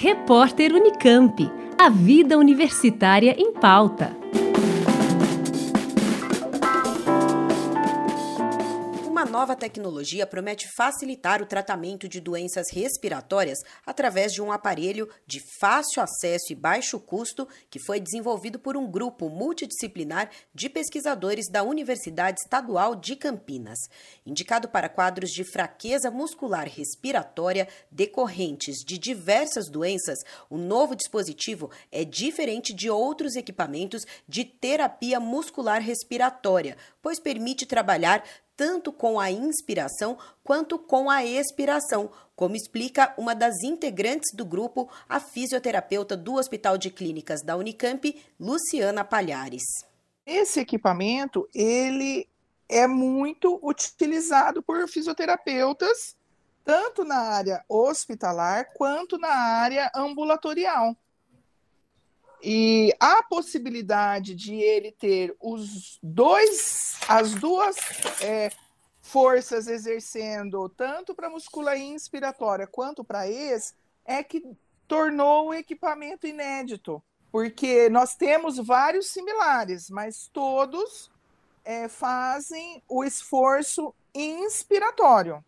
Repórter Unicamp. A vida universitária em pauta. nova tecnologia promete facilitar o tratamento de doenças respiratórias através de um aparelho de fácil acesso e baixo custo que foi desenvolvido por um grupo multidisciplinar de pesquisadores da Universidade Estadual de Campinas. Indicado para quadros de fraqueza muscular respiratória decorrentes de diversas doenças, o novo dispositivo é diferente de outros equipamentos de terapia muscular respiratória, pois permite trabalhar tanto com a inspiração quanto com a expiração, como explica uma das integrantes do grupo, a fisioterapeuta do Hospital de Clínicas da Unicamp, Luciana Palhares. Esse equipamento, ele é muito utilizado por fisioterapeutas, tanto na área hospitalar quanto na área ambulatorial e a possibilidade de ele ter os dois, as duas é, forças exercendo tanto para muscula inspiratória quanto para ex é que tornou o equipamento inédito, porque nós temos vários similares, mas todos é, fazem o esforço inspiratório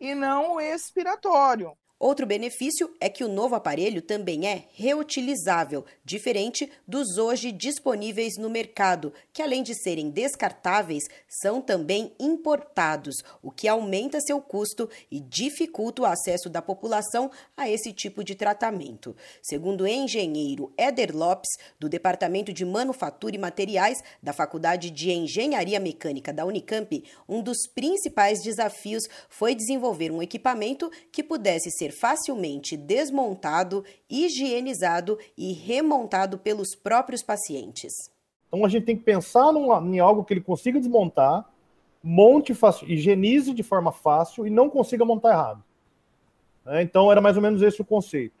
e não o expiratório. Outro benefício é que o novo aparelho também é reutilizável, diferente dos hoje disponíveis no mercado, que além de serem descartáveis, são também importados, o que aumenta seu custo e dificulta o acesso da população a esse tipo de tratamento. Segundo o engenheiro Éder Lopes, do Departamento de Manufatura e Materiais da Faculdade de Engenharia Mecânica da Unicamp, um dos principais desafios foi desenvolver um equipamento que pudesse ser facilmente desmontado, higienizado e remontado pelos próprios pacientes. Então a gente tem que pensar em algo que ele consiga desmontar, monte fácil, higienize de forma fácil e não consiga montar errado. É, então era mais ou menos esse o conceito.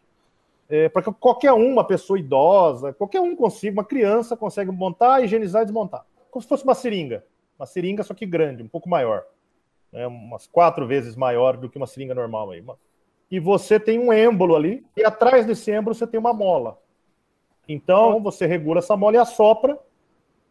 É, Para que qualquer um, uma pessoa idosa, qualquer um consiga, uma criança consegue montar, higienizar e desmontar. Como se fosse uma seringa. Uma seringa, só que grande, um pouco maior. É, umas quatro vezes maior do que uma seringa normal aí e você tem um êmbolo ali, e atrás desse êmbolo você tem uma mola. Então, você regula essa mola e assopra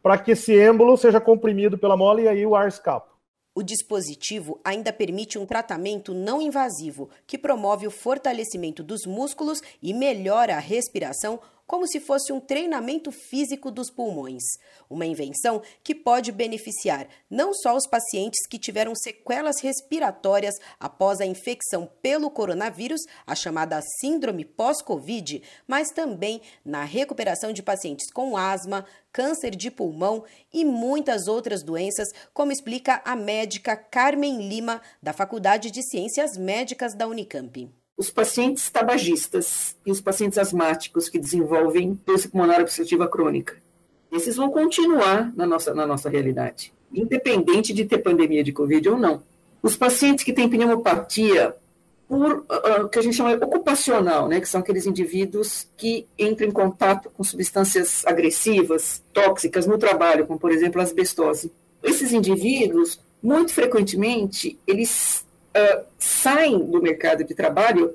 para que esse êmbolo seja comprimido pela mola e aí o ar escapa. O dispositivo ainda permite um tratamento não invasivo, que promove o fortalecimento dos músculos e melhora a respiração como se fosse um treinamento físico dos pulmões. Uma invenção que pode beneficiar não só os pacientes que tiveram sequelas respiratórias após a infecção pelo coronavírus, a chamada síndrome pós-Covid, mas também na recuperação de pacientes com asma, câncer de pulmão e muitas outras doenças, como explica a médica Carmen Lima, da Faculdade de Ciências Médicas da Unicamp os pacientes tabagistas e os pacientes asmáticos que desenvolvem doença pulmonar obstrutiva crônica. Esses vão continuar na nossa, na nossa realidade, independente de ter pandemia de Covid ou não. Os pacientes que têm pneumopatia por uh, que a gente chama ocupacional, né, que são aqueles indivíduos que entram em contato com substâncias agressivas, tóxicas no trabalho, como por exemplo a asbestose. Esses indivíduos, muito frequentemente, eles saem do mercado de trabalho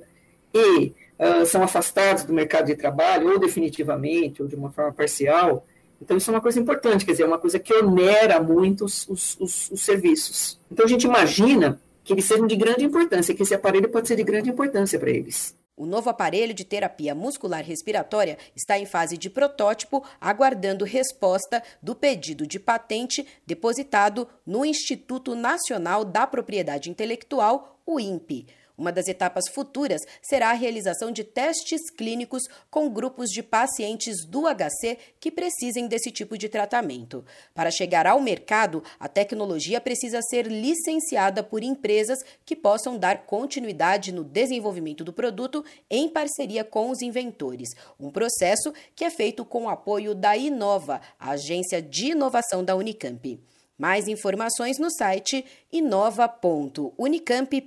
e uh, são afastados do mercado de trabalho, ou definitivamente, ou de uma forma parcial. Então, isso é uma coisa importante, quer dizer, é uma coisa que onera muito os, os, os, os serviços. Então, a gente imagina que eles sejam de grande importância, que esse aparelho pode ser de grande importância para eles. O novo aparelho de terapia muscular respiratória está em fase de protótipo, aguardando resposta do pedido de patente depositado no Instituto Nacional da Propriedade Intelectual, o INPE. Uma das etapas futuras será a realização de testes clínicos com grupos de pacientes do HC que precisem desse tipo de tratamento. Para chegar ao mercado, a tecnologia precisa ser licenciada por empresas que possam dar continuidade no desenvolvimento do produto em parceria com os inventores, um processo que é feito com o apoio da Inova, a agência de inovação da Unicamp. Mais informações no site inova.unicamp.br,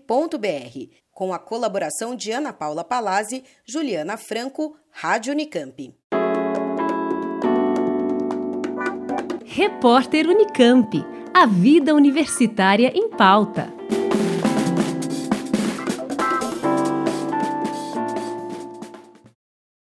com a colaboração de Ana Paula Palazzi, Juliana Franco, Rádio Unicamp. Repórter Unicamp. A vida universitária em pauta.